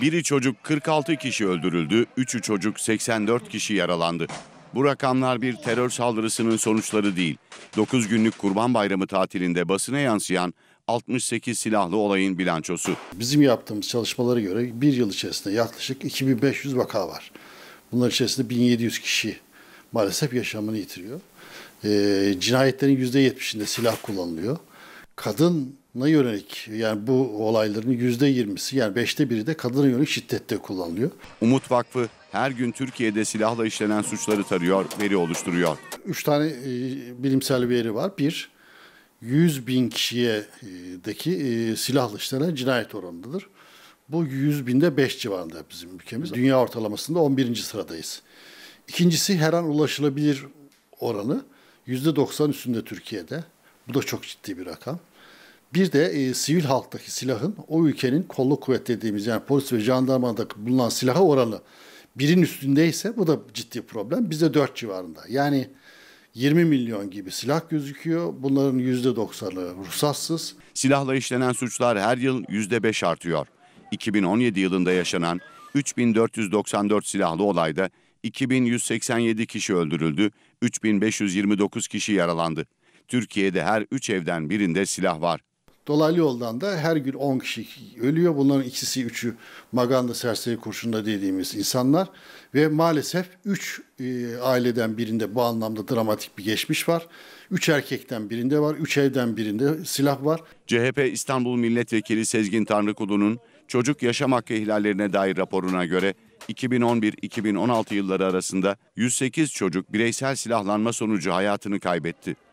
Biri çocuk 46 kişi öldürüldü, 3'ü çocuk 84 kişi yaralandı. Bu rakamlar bir terör saldırısının sonuçları değil. 9 günlük Kurban Bayramı tatilinde basına yansıyan 68 silahlı olayın bilançosu. Bizim yaptığımız çalışmalara göre bir yıl içerisinde yaklaşık 2500 vaka var. Bunlar içerisinde 1700 kişi maalesef yaşamını yitiriyor. E, cinayetlerin %70'inde silah kullanılıyor. Kadın yönelik yani bu olayların yüzde yirmisi yani beşte biri de kadına yönelik şiddette kullanılıyor. Umut Vakfı her gün Türkiye'de silahla işlenen suçları tarıyor, veri oluşturuyor. Üç tane e, bilimsel veri var. Bir, 100 bin kişiyedeki e, e silahlı işlenen cinayet oranıdır. Bu 100 binde 5 civarında bizim ülkemiz. Dünya ortalamasında 11. sıradayız. İkincisi her an ulaşılabilir oranı %90 üstünde Türkiye'de. Bu da çok ciddi bir rakam. Bir de e, sivil halktaki silahın o ülkenin kolluk kuvvet dediğimiz yani polis ve jandarmadaki bulunan silaha oranı birin üstündeyse bu da ciddi problem. Bizde 4 civarında. Yani 20 milyon gibi silah gözüküyor. Bunların %90'ı ruhsatsız. Silahla işlenen suçlar her yıl %5 artıyor. 2017 yılında yaşanan 3494 silahlı olayda 2187 kişi öldürüldü, 3529 kişi yaralandı. Türkiye'de her 3 evden birinde silah var. Dolaylı yoldan da her gün 10 kişi ölüyor. Bunların ikisi üçü Maganda serseri kurşunda dediğimiz insanlar. Ve maalesef 3 e, aileden birinde bu anlamda dramatik bir geçmiş var. 3 erkekten birinde var, 3 evden birinde silah var. CHP İstanbul Milletvekili Sezgin Tanrıkulu'nun çocuk yaşam hakkı ihlallerine dair raporuna göre 2011-2016 yılları arasında 108 çocuk bireysel silahlanma sonucu hayatını kaybetti.